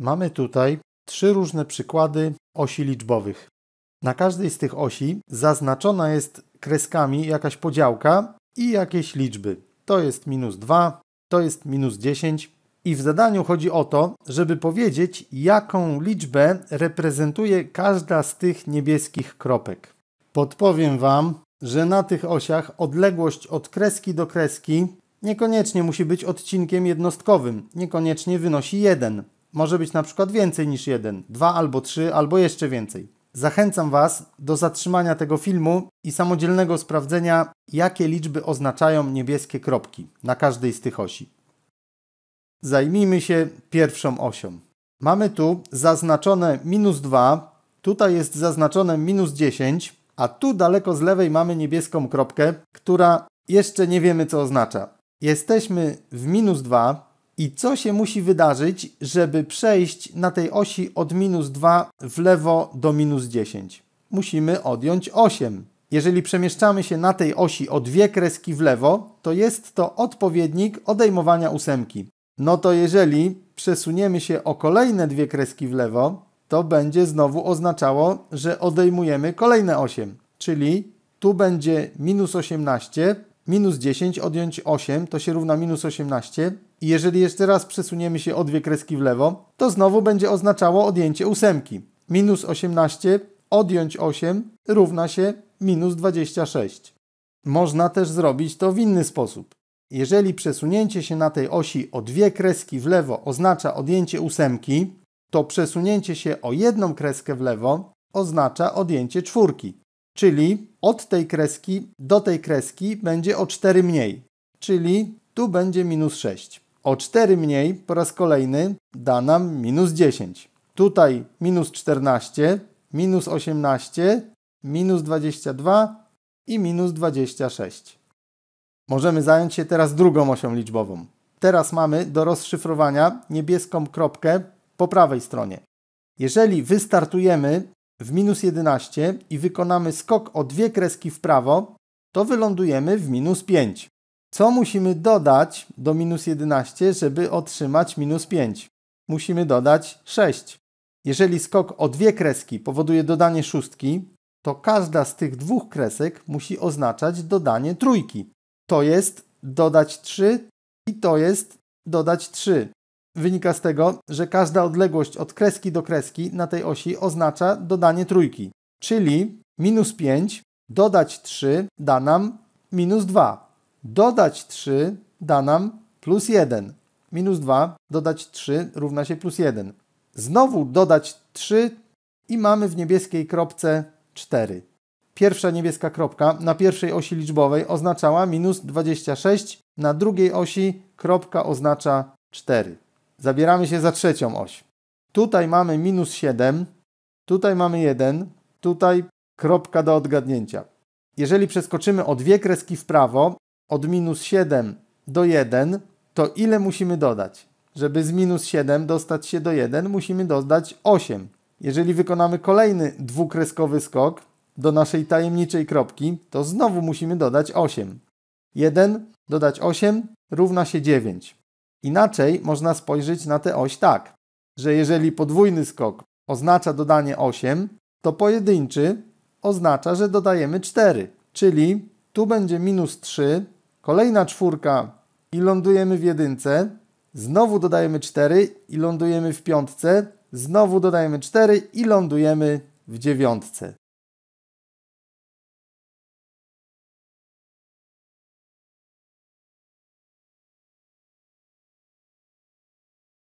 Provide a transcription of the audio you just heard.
Mamy tutaj trzy różne przykłady osi liczbowych. Na każdej z tych osi zaznaczona jest kreskami jakaś podziałka i jakieś liczby. To jest minus 2, to jest minus 10. I w zadaniu chodzi o to, żeby powiedzieć, jaką liczbę reprezentuje każda z tych niebieskich kropek. Podpowiem Wam, że na tych osiach odległość od kreski do kreski niekoniecznie musi być odcinkiem jednostkowym, niekoniecznie wynosi 1 może być na przykład więcej niż jeden, dwa albo trzy, albo jeszcze więcej. Zachęcam Was do zatrzymania tego filmu i samodzielnego sprawdzenia, jakie liczby oznaczają niebieskie kropki na każdej z tych osi. Zajmijmy się pierwszą osią. Mamy tu zaznaczone minus 2, tutaj jest zaznaczone minus 10, a tu daleko z lewej mamy niebieską kropkę, która jeszcze nie wiemy co oznacza. Jesteśmy w minus 2, i co się musi wydarzyć, żeby przejść na tej osi od minus 2 w lewo do minus 10. Musimy odjąć 8. Jeżeli przemieszczamy się na tej osi o dwie kreski w lewo, to jest to odpowiednik odejmowania ósemki. No to jeżeli przesuniemy się o kolejne dwie kreski w lewo, to będzie znowu oznaczało, że odejmujemy kolejne 8. Czyli tu będzie minus 18, minus 10 odjąć 8 to się równa minus 18, i jeżeli jeszcze raz przesuniemy się o dwie kreski w lewo, to znowu będzie oznaczało odjęcie ósemki. Minus 18 odjąć 8 równa się minus 26. Można też zrobić to w inny sposób. Jeżeli przesunięcie się na tej osi o dwie kreski w lewo oznacza odjęcie ósemki, to przesunięcie się o jedną kreskę w lewo oznacza odjęcie czwórki. Czyli od tej kreski do tej kreski będzie o 4 mniej, czyli tu będzie minus 6. O 4 mniej po raz kolejny da nam minus 10. Tutaj minus 14, minus 18, minus 22 i minus 26. Możemy zająć się teraz drugą osią liczbową. Teraz mamy do rozszyfrowania niebieską kropkę po prawej stronie. Jeżeli wystartujemy w minus 11 i wykonamy skok o dwie kreski w prawo, to wylądujemy w minus 5. Co musimy dodać do minus 11, żeby otrzymać minus 5? Musimy dodać 6. Jeżeli skok o dwie kreski powoduje dodanie szóstki, to każda z tych dwóch kresek musi oznaczać dodanie trójki. To jest dodać 3 i to jest dodać 3. Wynika z tego, że każda odległość od kreski do kreski na tej osi oznacza dodanie trójki. Czyli minus 5 dodać 3 da nam minus 2. Dodać 3 da nam plus 1. Minus 2 dodać 3 równa się plus 1. Znowu dodać 3 i mamy w niebieskiej kropce 4. Pierwsza niebieska kropka na pierwszej osi liczbowej oznaczała minus 26, na drugiej osi kropka oznacza 4. Zabieramy się za trzecią oś. Tutaj mamy minus 7, tutaj mamy 1, tutaj kropka do odgadnięcia. Jeżeli przeskoczymy o dwie kreski w prawo, od minus 7 do 1, to ile musimy dodać? Żeby z minus 7 dostać się do 1, musimy dodać 8. Jeżeli wykonamy kolejny dwukreskowy skok do naszej tajemniczej kropki, to znowu musimy dodać 8. 1 dodać 8 równa się 9. Inaczej można spojrzeć na tę oś tak, że jeżeli podwójny skok oznacza dodanie 8, to pojedynczy oznacza, że dodajemy 4, czyli tu będzie minus 3 Kolejna czwórka i lądujemy w jedynce. Znowu dodajemy 4 i lądujemy w piątce. Znowu dodajemy 4 i lądujemy w dziewiątce.